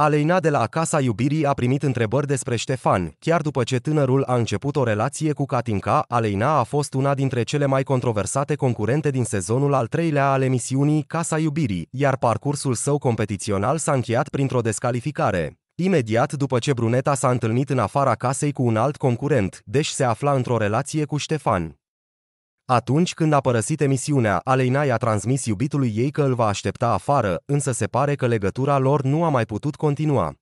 Aleina de la Casa Iubirii a primit întrebări despre Ștefan. Chiar după ce tânărul a început o relație cu Katinka, Aleina a fost una dintre cele mai controversate concurente din sezonul al treilea al emisiunii Casa Iubirii, iar parcursul său competițional s-a încheiat printr-o descalificare. Imediat după ce Bruneta s-a întâlnit în afara casei cu un alt concurent, deci se afla într-o relație cu Ștefan. Atunci când a părăsit emisiunea, Aleina i-a transmis iubitului ei că îl va aștepta afară, însă se pare că legătura lor nu a mai putut continua.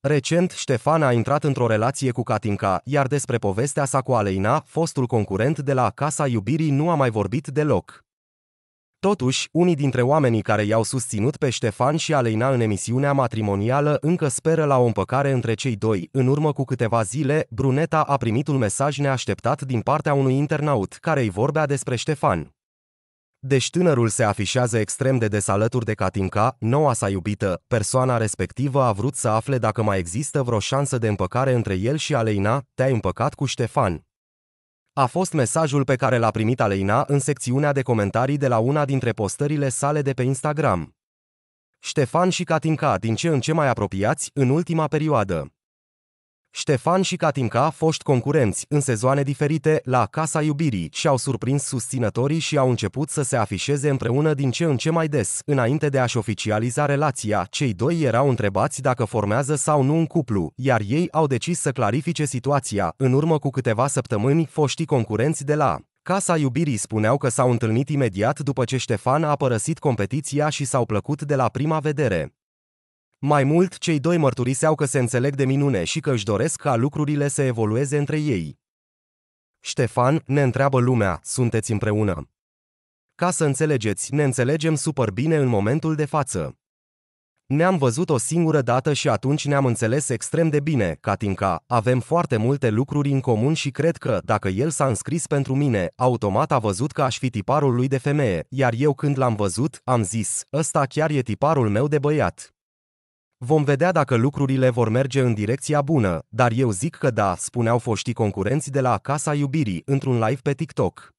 Recent, Ștefan a intrat într-o relație cu Katinka, iar despre povestea sa cu Aleina, fostul concurent de la Casa Iubirii nu a mai vorbit deloc. Totuși, unii dintre oamenii care i-au susținut pe Ștefan și Aleina în emisiunea matrimonială încă speră la o împăcare între cei doi. În urmă cu câteva zile, Bruneta a primit un mesaj neașteptat din partea unui internaut care îi vorbea despre Ștefan. Deci tânărul se afișează extrem de des alături de Katinka, noua sa iubită, persoana respectivă a vrut să afle dacă mai există vreo șansă de împăcare între el și Aleina, te-ai împăcat cu Ștefan. A fost mesajul pe care l-a primit Aleina în secțiunea de comentarii de la una dintre postările sale de pe Instagram. Ștefan și Catinca din ce în ce mai apropiați în ultima perioadă. Ștefan și Catinca, foști concurenți, în sezoane diferite, la Casa Iubirii, și-au surprins susținătorii și au început să se afișeze împreună din ce în ce mai des. Înainte de a-și oficializa relația, cei doi erau întrebați dacă formează sau nu un cuplu, iar ei au decis să clarifice situația. În urmă cu câteva săptămâni, foștii concurenți de la Casa iubirii spuneau că s-au întâlnit imediat după ce Ștefan a părăsit competiția și s-au plăcut de la prima vedere. Mai mult, cei doi mărturiseau că se înțeleg de minune și că își doresc ca lucrurile să evolueze între ei. Ștefan, ne întreabă lumea, sunteți împreună. Ca să înțelegeți, ne înțelegem super bine în momentul de față. Ne-am văzut o singură dată și atunci ne-am înțeles extrem de bine, Katinka, avem foarte multe lucruri în comun și cred că, dacă el s-a înscris pentru mine, automat a văzut că aș fi tiparul lui de femeie, iar eu când l-am văzut, am zis, ăsta chiar e tiparul meu de băiat. Vom vedea dacă lucrurile vor merge în direcția bună, dar eu zic că da, spuneau foștii concurenți de la Casa Iubirii într-un live pe TikTok.